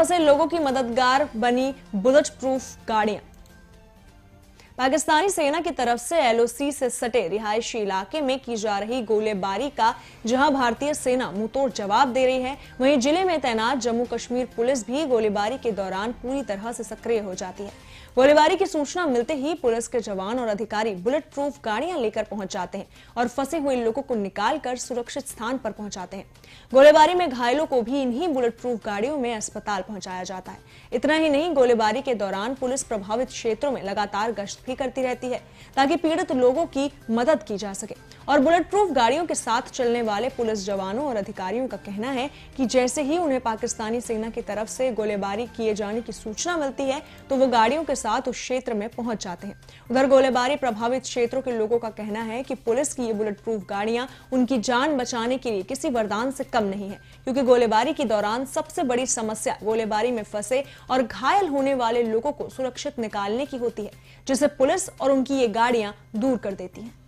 फंसे लोगों की मददगार बनी बुलेट प्रूफ गाड़ियां पाकिस्तानी सेना की तरफ से एलओसी से सटे रिहायशी इलाके में की जा रही गोलेबारी का जहां भारतीय सेना मुंहतोड़ जवाब दे रही है वहीं जिले में तैनात जम्मू कश्मीर पुलिस भी गोलीबारी के दौरान पूरी तरह से सक्रिय हो जाती है गोलीबारी की सूचना मिलते ही पुलिस के जवान और अधिकारी बुलेट प्रूफ गाड़ियां लेकर पहुंच जाते हैं और फंसे हुए लोगों को निकाल कर सुरक्षित स्थान पर पहुंचाते हैं गोलीबारी में घायलों को भी इन्हीं बुलेट प्रूफ गाड़ियों में अस्पताल पहुंचाया जाता है इतना ही नहीं गोलीबारी के दौरान पुलिस प्रभावित क्षेत्रों में लगातार गश्त इकट्ठी करती रहती है ताकि पीड़ित लोगों की मदद की जा सके और बुलेट प्रूफ गाड़ियों के साथ चलने वाले पुलिस जवानों और अधिकारियों का कहना है कि जैसे ही उन्हें पाकिस्तानी सेना की तरफ से गोलीबारी किए जाने की सूचना मिलती है तो वो गाड़ियों के साथ उस क्षेत्र में पहुंच जाते हैं उधर गोलीबारी प्रभावित क्षेत्रों के लोगों का कहना है कि पुलिस की ये बुलेट प्रूफ गाड़ियां उनकी जान बचाने के लिए किसी वरदान से कम नहीं है क्योंकि गोलीबारी के दौरान सबसे बड़ी समस्या गोलीबारी में फंसे और घायल होने वाले लोगों को सुरक्षित निकालने की होती है जिसे पुलिस और उनकी ये गाड़ियां दूर कर देती हैं